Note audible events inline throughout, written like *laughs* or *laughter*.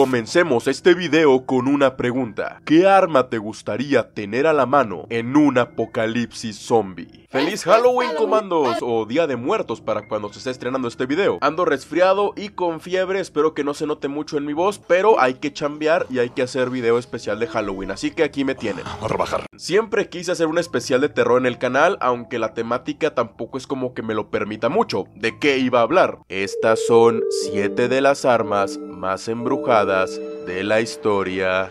Comencemos este video con una pregunta. ¿Qué arma te gustaría tener a la mano en un apocalipsis zombie? ¡Feliz Halloween, comandos! O Día de Muertos para cuando se esté estrenando este video. Ando resfriado y con fiebre, espero que no se note mucho en mi voz, pero hay que chambear y hay que hacer video especial de Halloween, así que aquí me tienen. A trabajar. Siempre quise hacer un especial de terror en el canal, aunque la temática tampoco es como que me lo permita mucho. ¿De qué iba a hablar? Estas son 7 de las armas más embrujadas de la historia.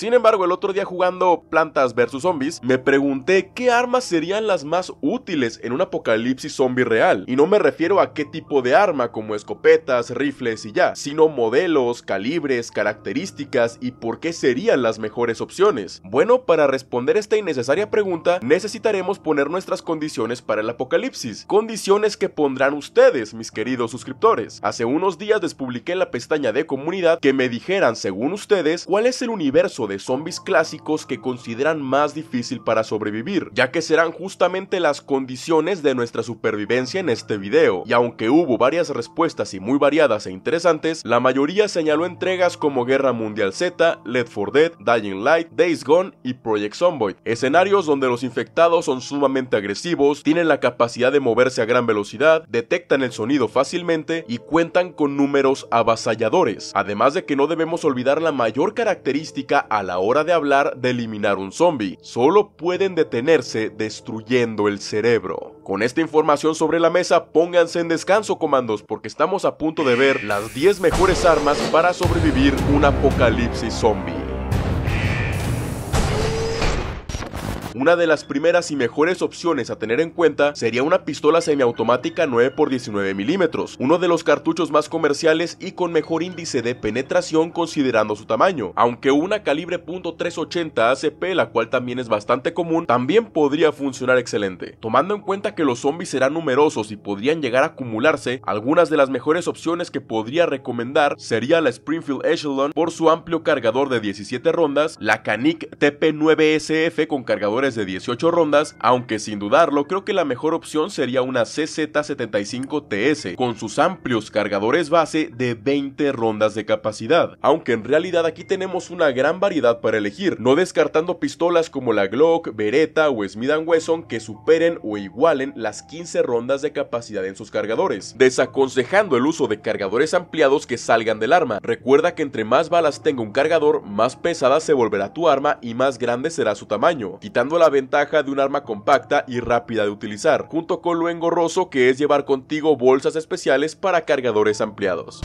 Sin embargo, el otro día jugando Plantas vs Zombies, me pregunté qué armas serían las más útiles en un apocalipsis zombie real. Y no me refiero a qué tipo de arma, como escopetas, rifles y ya, sino modelos, calibres, características y por qué serían las mejores opciones. Bueno, para responder esta innecesaria pregunta, necesitaremos poner nuestras condiciones para el apocalipsis. Condiciones que pondrán ustedes, mis queridos suscriptores. Hace unos días les publiqué en la pestaña de comunidad que me dijeran, según ustedes, cuál es el universo de zombies clásicos que consideran más difícil para sobrevivir, ya que serán justamente las condiciones de nuestra supervivencia en este video, y aunque hubo varias respuestas y muy variadas e interesantes, la mayoría señaló entregas como Guerra Mundial Z, Lead for Dead, Dying Light, Days Gone y Project Zomboid, escenarios donde los infectados son sumamente agresivos, tienen la capacidad de moverse a gran velocidad, detectan el sonido fácilmente y cuentan con números avasalladores, además de que no debemos olvidar la mayor característica a la hora de hablar de eliminar un zombie, solo pueden detenerse destruyendo el cerebro. Con esta información sobre la mesa, pónganse en descanso comandos porque estamos a punto de ver las 10 mejores armas para sobrevivir un apocalipsis zombie. Una de las primeras y mejores opciones a tener en cuenta sería una pistola semiautomática 9x19 milímetros, uno de los cartuchos más comerciales y con mejor índice de penetración considerando su tamaño, aunque una calibre .380 ACP, la cual también es bastante común, también podría funcionar excelente. Tomando en cuenta que los zombies serán numerosos y podrían llegar a acumularse, algunas de las mejores opciones que podría recomendar sería la Springfield Echelon por su amplio cargador de 17 rondas, la Canik TP9SF con cargadores de 18 rondas, aunque sin dudarlo creo que la mejor opción sería una CZ75TS con sus amplios cargadores base de 20 rondas de capacidad, aunque en realidad aquí tenemos una gran variedad para elegir, no descartando pistolas como la Glock, Beretta o Smith Wesson que superen o igualen las 15 rondas de capacidad en sus cargadores, desaconsejando el uso de cargadores ampliados que salgan del arma. Recuerda que entre más balas tenga un cargador, más pesada se volverá tu arma y más grande será su tamaño, quitando la ventaja de un arma compacta y rápida de utilizar, junto con lo engorroso que es llevar contigo bolsas especiales para cargadores ampliados.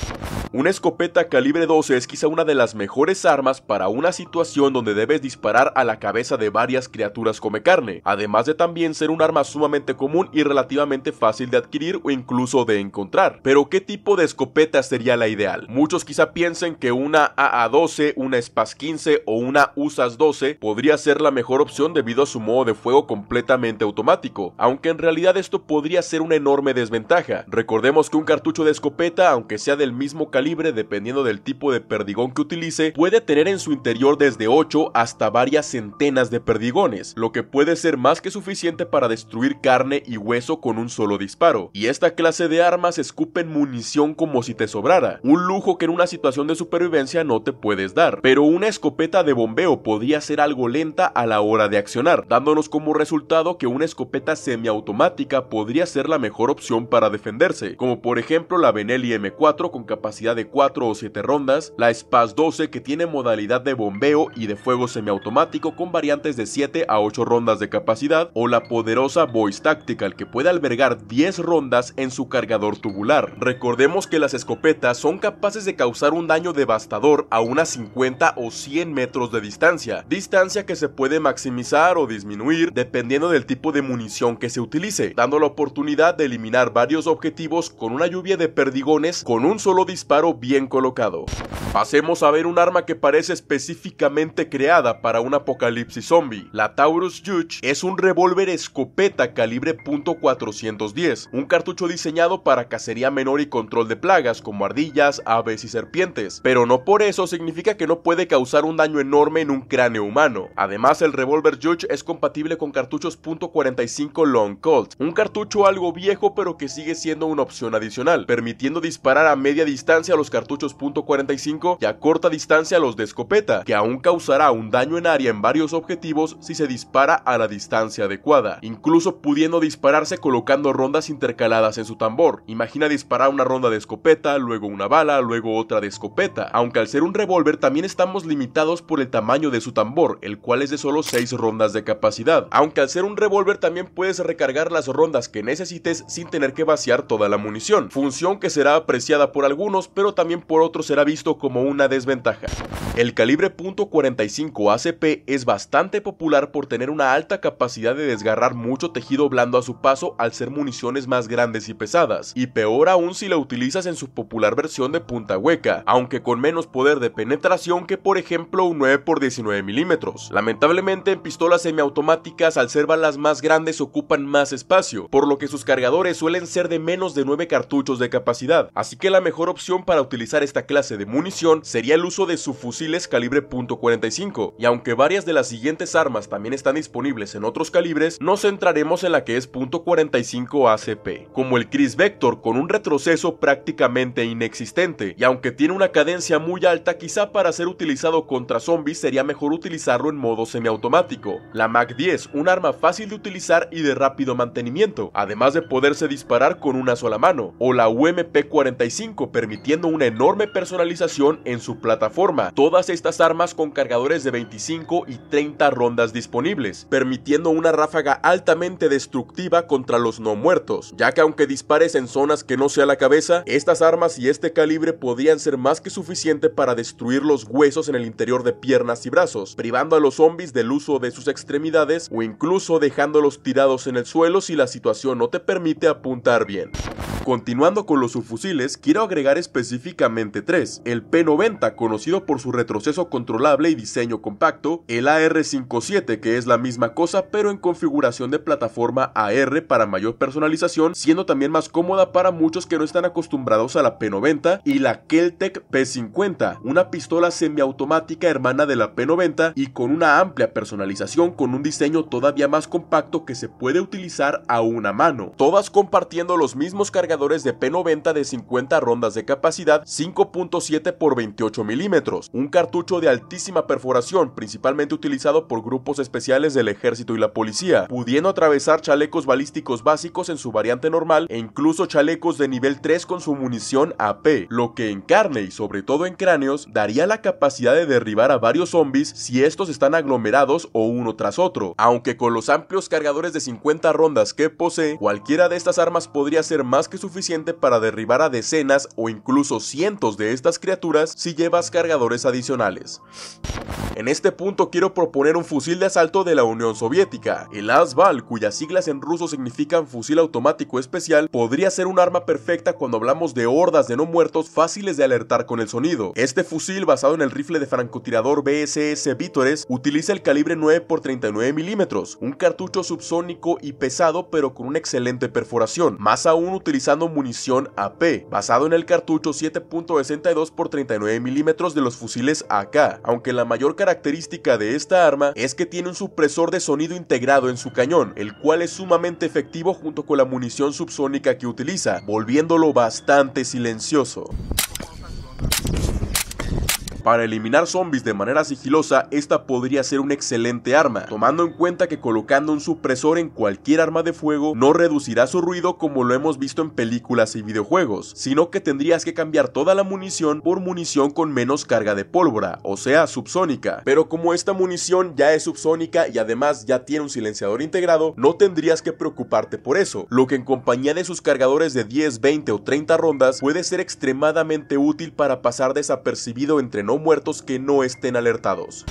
Una escopeta calibre 12 es quizá una de las mejores armas para una situación donde debes disparar a la cabeza de varias criaturas come carne, además de también ser un arma sumamente común y relativamente fácil de adquirir o incluso de encontrar. Pero ¿qué tipo de escopeta sería la ideal? Muchos quizá piensen que una AA-12, una Spas 15 o una USAS 12 podría ser la mejor opción debido a su modo de fuego completamente automático, aunque en realidad esto podría ser una enorme desventaja. Recordemos que un cartucho de escopeta, aunque sea del mismo calibre, libre dependiendo del tipo de perdigón que utilice, puede tener en su interior desde 8 hasta varias centenas de perdigones, lo que puede ser más que suficiente para destruir carne y hueso con un solo disparo. Y esta clase de armas escupen munición como si te sobrara, un lujo que en una situación de supervivencia no te puedes dar. Pero una escopeta de bombeo podría ser algo lenta a la hora de accionar, dándonos como resultado que una escopeta semiautomática podría ser la mejor opción para defenderse, como por ejemplo la Benelli M4 con capacidad de 4 o 7 rondas, la spas 12 que tiene modalidad de bombeo y de fuego semiautomático con variantes de 7 a 8 rondas de capacidad, o la poderosa Voice Tactical que puede albergar 10 rondas en su cargador tubular. Recordemos que las escopetas son capaces de causar un daño devastador a unas 50 o 100 metros de distancia, distancia que se puede maximizar o disminuir dependiendo del tipo de munición que se utilice, dando la oportunidad de eliminar varios objetivos con una lluvia de perdigones con un solo disparo bien colocado. Pasemos a ver un arma que parece específicamente creada para un apocalipsis zombie. La Taurus Judge es un revólver escopeta calibre .410, un cartucho diseñado para cacería menor y control de plagas como ardillas, aves y serpientes, pero no por eso significa que no puede causar un daño enorme en un cráneo humano. Además, el revólver Judge es compatible con cartuchos .45 Long Colt, un cartucho algo viejo pero que sigue siendo una opción adicional, permitiendo disparar a media distancia a los cartuchos .45 y a corta distancia a los de escopeta, que aún causará un daño en área en varios objetivos si se dispara a la distancia adecuada, incluso pudiendo dispararse colocando rondas intercaladas en su tambor. Imagina disparar una ronda de escopeta, luego una bala, luego otra de escopeta, aunque al ser un revólver también estamos limitados por el tamaño de su tambor, el cual es de solo 6 rondas de capacidad, aunque al ser un revólver también puedes recargar las rondas que necesites sin tener que vaciar toda la munición, función que será apreciada por algunos pero también por otro será visto como una desventaja. El calibre .45 ACP es bastante popular por tener una alta capacidad de desgarrar mucho tejido blando a su paso al ser municiones más grandes y pesadas, y peor aún si la utilizas en su popular versión de punta hueca, aunque con menos poder de penetración que por ejemplo un 9x19 milímetros. Lamentablemente en pistolas semiautomáticas al ser balas más grandes ocupan más espacio, por lo que sus cargadores suelen ser de menos de 9 cartuchos de capacidad, así que la mejor opción para utilizar esta clase de munición sería el uso de subfusiles calibre .45, y aunque varias de las siguientes armas también están disponibles en otros calibres, nos centraremos en la que es .45 ACP, como el Chris Vector con un retroceso prácticamente inexistente, y aunque tiene una cadencia muy alta, quizá para ser utilizado contra zombies sería mejor utilizarlo en modo semiautomático. La MAC-10, un arma fácil de utilizar y de rápido mantenimiento, además de poderse disparar con una sola mano, o la UMP-45 permitiendo una enorme personalización en su plataforma, todas estas armas con cargadores de 25 y 30 rondas disponibles, permitiendo una ráfaga altamente destructiva contra los no muertos, ya que aunque dispares en zonas que no sea la cabeza, estas armas y este calibre podían ser más que suficiente para destruir los huesos en el interior de piernas y brazos, privando a los zombies del uso de sus extremidades o incluso dejándolos tirados en el suelo si la situación no te permite apuntar bien. Continuando con los subfusiles, quiero agregar específicamente tres, el P90 conocido por su retroceso controlable y diseño compacto, el AR-57 que es la misma cosa pero en configuración de plataforma AR para mayor personalización, siendo también más cómoda para muchos que no están acostumbrados a la P90 y la Keltec P50, una pistola semiautomática hermana de la P90 y con una amplia personalización con un diseño todavía más compacto que se puede utilizar a una mano, todas compartiendo los mismos cargadores de P90 de 50 rondas de capacidad 5.7 por 28 milímetros, un cartucho de altísima perforación principalmente utilizado por grupos especiales del ejército y la policía, pudiendo atravesar chalecos balísticos básicos en su variante normal e incluso chalecos de nivel 3 con su munición AP, lo que en carne y sobre todo en cráneos daría la capacidad de derribar a varios zombies si estos están aglomerados o uno tras otro, aunque con los amplios cargadores de 50 rondas que posee, cualquiera de estas armas podría ser más que suficiente para derribar a decenas o incluso cientos de estas criaturas si llevas cargadores adicionales. En este punto quiero proponer un fusil de asalto de la Unión Soviética. El ASVAL, cuyas siglas en ruso significan fusil automático especial, podría ser un arma perfecta cuando hablamos de hordas de no muertos fáciles de alertar con el sonido. Este fusil, basado en el rifle de francotirador BSS Vítores, utiliza el calibre 9x39 milímetros, un cartucho subsónico y pesado pero con una excelente perforación, más aún utilizar munición AP, basado en el cartucho 7.62 x 39 mm de los fusiles AK, aunque la mayor característica de esta arma es que tiene un supresor de sonido integrado en su cañón, el cual es sumamente efectivo junto con la munición subsónica que utiliza, volviéndolo bastante silencioso. Para eliminar zombies de manera sigilosa, esta podría ser una excelente arma, tomando en cuenta que colocando un supresor en cualquier arma de fuego no reducirá su ruido como lo hemos visto en películas y videojuegos, sino que tendrías que cambiar toda la munición por munición con menos carga de pólvora, o sea, subsónica. Pero como esta munición ya es subsónica y además ya tiene un silenciador integrado, no tendrías que preocuparte por eso, lo que en compañía de sus cargadores de 10, 20 o 30 rondas puede ser extremadamente útil para pasar desapercibido entre no muertos que no estén alertados.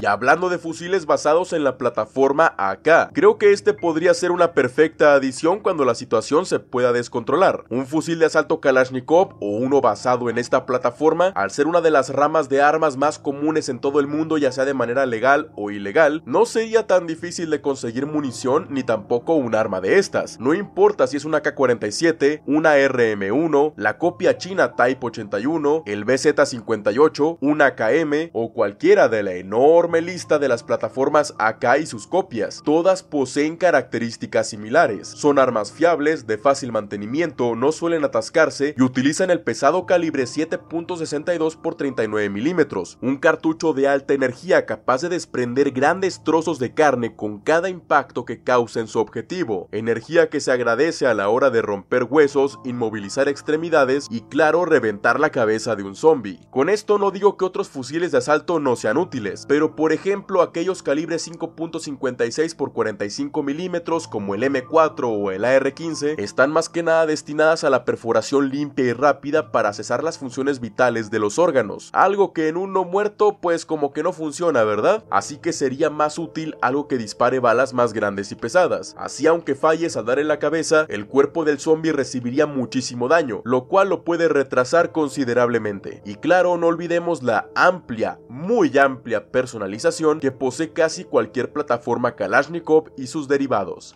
Y hablando de fusiles basados en la plataforma AK, creo que este podría ser una perfecta adición cuando la situación se pueda descontrolar. Un fusil de asalto Kalashnikov o uno basado en esta plataforma, al ser una de las ramas de armas más comunes en todo el mundo, ya sea de manera legal o ilegal, no sería tan difícil de conseguir munición ni tampoco un arma de estas. No importa si es una K-47, una RM1, la copia china Type 81, el BZ-58, un AKM o cualquiera de la enorme lista de las plataformas AK y sus copias. Todas poseen características similares. Son armas fiables, de fácil mantenimiento, no suelen atascarse y utilizan el pesado calibre 7.62 x 39 milímetros, un cartucho de alta energía capaz de desprender grandes trozos de carne con cada impacto que causa en su objetivo, energía que se agradece a la hora de romper huesos, inmovilizar extremidades y claro reventar la cabeza de un zombie. Con esto no digo que otros fusiles de asalto no sean útiles, pero por ejemplo aquellos calibres 5.56 x 45 milímetros como el M4 o el AR-15 están más que nada destinadas a la perforación limpia y rápida para cesar las funciones vitales de los órganos, algo que en un no muerto pues como que no funciona, ¿verdad? Así que sería más útil algo que dispare balas más grandes y pesadas, así aunque falles a dar en la cabeza, el cuerpo del zombie recibiría muchísimo daño, lo cual lo puede retrasar considerablemente. Y claro, no olvidemos la amplia, muy amplia personalización que posee casi cualquier plataforma Kalashnikov y sus derivados.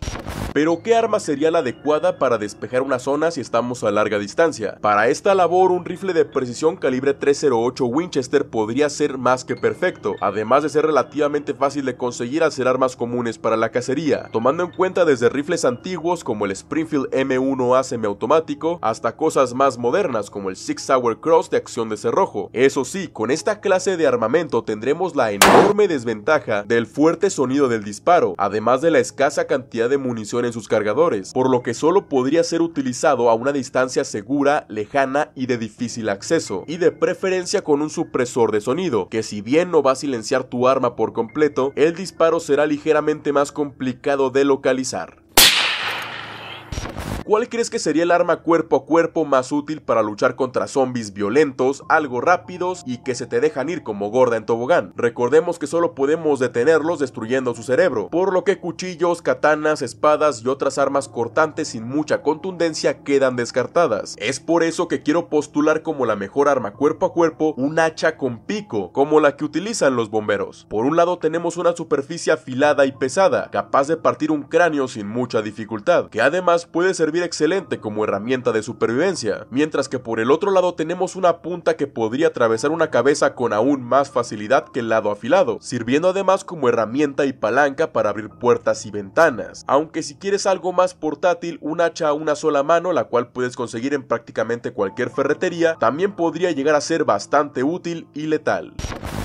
Pero ¿qué arma sería la adecuada para despejar una zona si estamos a larga distancia? Para esta labor un rifle de precisión calibre 308 Winchester podría ser más que perfecto, además de ser relativamente fácil de conseguir al ser armas comunes para la cacería, tomando en cuenta desde rifles antiguos como el Springfield M1A semiautomático hasta cosas más modernas como el Six Hour Cross de acción de cerrojo. Eso sí, con esta clase de armamento tendremos la enorme desventaja del fuerte sonido del disparo, además de la escasa cantidad de munición en sus cargadores, por lo que solo podría ser utilizado a una distancia segura, lejana y de difícil acceso, y de preferencia con un supresor de sonido, que si bien no va a silenciar tu arma por completo, el disparo será ligeramente más complicado de localizar. ¿Cuál crees que sería el arma cuerpo a cuerpo más útil para luchar contra zombies violentos, algo rápidos y que se te dejan ir como gorda en tobogán? Recordemos que solo podemos detenerlos destruyendo su cerebro, por lo que cuchillos, katanas, espadas y otras armas cortantes sin mucha contundencia quedan descartadas. Es por eso que quiero postular como la mejor arma cuerpo a cuerpo un hacha con pico, como la que utilizan los bomberos. Por un lado tenemos una superficie afilada y pesada, capaz de partir un cráneo sin mucha dificultad, que además puede servir excelente como herramienta de supervivencia, mientras que por el otro lado tenemos una punta que podría atravesar una cabeza con aún más facilidad que el lado afilado, sirviendo además como herramienta y palanca para abrir puertas y ventanas, aunque si quieres algo más portátil, un hacha a una sola mano, la cual puedes conseguir en prácticamente cualquier ferretería, también podría llegar a ser bastante útil y letal.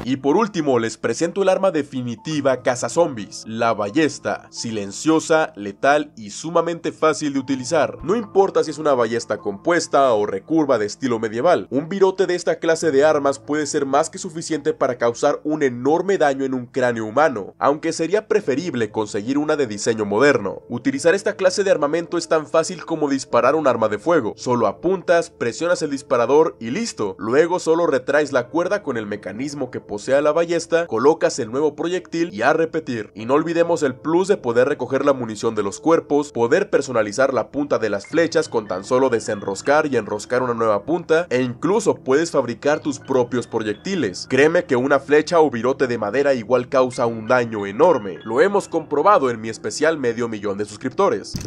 Y por último, les presento el arma definitiva caza zombies, la ballesta, silenciosa, letal y sumamente fácil de utilizar. No importa si es una ballesta compuesta o recurva de estilo medieval, un virote de esta clase de armas puede ser más que suficiente para causar un enorme daño en un cráneo humano, aunque sería preferible conseguir una de diseño moderno. Utilizar esta clase de armamento es tan fácil como disparar un arma de fuego, solo apuntas, presionas el disparador y listo, luego solo retraes la cuerda con el mecanismo que posea la ballesta, colocas el nuevo proyectil y a repetir. Y no olvidemos el plus de poder recoger la munición de los cuerpos, poder personalizar la punta de las flechas con tan solo desenroscar y enroscar una nueva punta, e incluso puedes fabricar tus propios proyectiles. Créeme que una flecha o virote de madera igual causa un daño enorme. Lo hemos comprobado en mi especial medio millón de suscriptores. *laughs*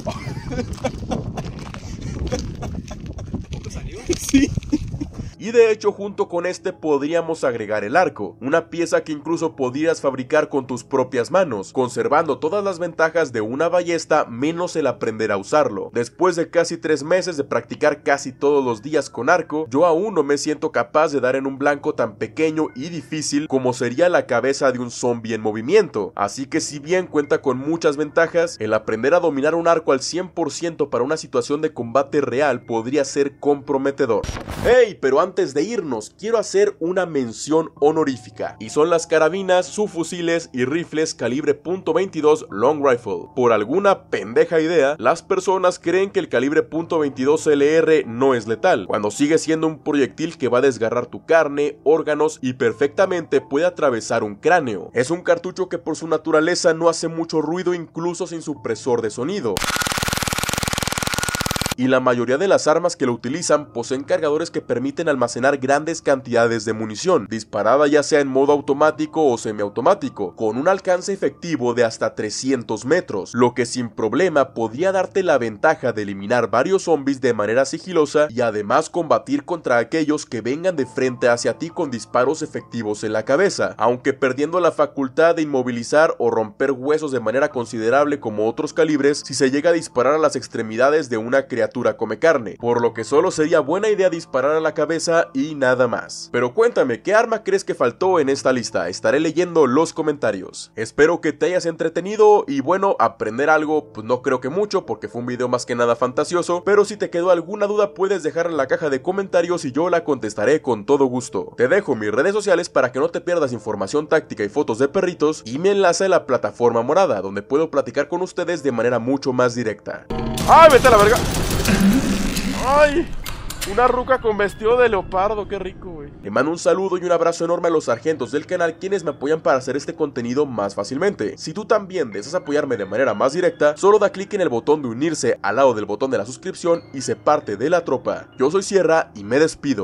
Y de hecho junto con este podríamos agregar el arco, una pieza que incluso podrías fabricar con tus propias manos, conservando todas las ventajas de una ballesta menos el aprender a usarlo. Después de casi tres meses de practicar casi todos los días con arco, yo aún no me siento capaz de dar en un blanco tan pequeño y difícil como sería la cabeza de un zombie en movimiento, así que si bien cuenta con muchas ventajas, el aprender a dominar un arco al 100% para una situación de combate real podría ser comprometedor. ¡Hey! Pero antes de irnos, quiero hacer una mención honorífica, y son las carabinas, subfusiles y rifles calibre .22 Long Rifle. Por alguna pendeja idea, las personas creen que el calibre .22 LR no es letal, cuando sigue siendo un proyectil que va a desgarrar tu carne, órganos y perfectamente puede atravesar un cráneo. Es un cartucho que por su naturaleza no hace mucho ruido incluso sin supresor de sonido y la mayoría de las armas que lo utilizan poseen cargadores que permiten almacenar grandes cantidades de munición, disparada ya sea en modo automático o semiautomático, con un alcance efectivo de hasta 300 metros, lo que sin problema podría darte la ventaja de eliminar varios zombies de manera sigilosa y además combatir contra aquellos que vengan de frente hacia ti con disparos efectivos en la cabeza, aunque perdiendo la facultad de inmovilizar o romper huesos de manera considerable como otros calibres, si se llega a disparar a las extremidades de una criatura come carne, por lo que solo sería buena idea disparar a la cabeza y nada más. Pero cuéntame, ¿qué arma crees que faltó en esta lista? Estaré leyendo los comentarios. Espero que te hayas entretenido y bueno, aprender algo, pues no creo que mucho porque fue un video más que nada fantasioso, pero si te quedó alguna duda puedes dejarla en la caja de comentarios y yo la contestaré con todo gusto. Te dejo mis redes sociales para que no te pierdas información táctica y fotos de perritos y me enlace a la plataforma morada donde puedo platicar con ustedes de manera mucho más directa. ¡Ay, vete a la verga! ¡Ay! Una ruca con vestido de leopardo, qué rico, güey. Le mando un saludo y un abrazo enorme a los sargentos del canal quienes me apoyan para hacer este contenido más fácilmente. Si tú también deseas apoyarme de manera más directa, solo da clic en el botón de unirse al lado del botón de la suscripción y se parte de la tropa. Yo soy Sierra y me despido.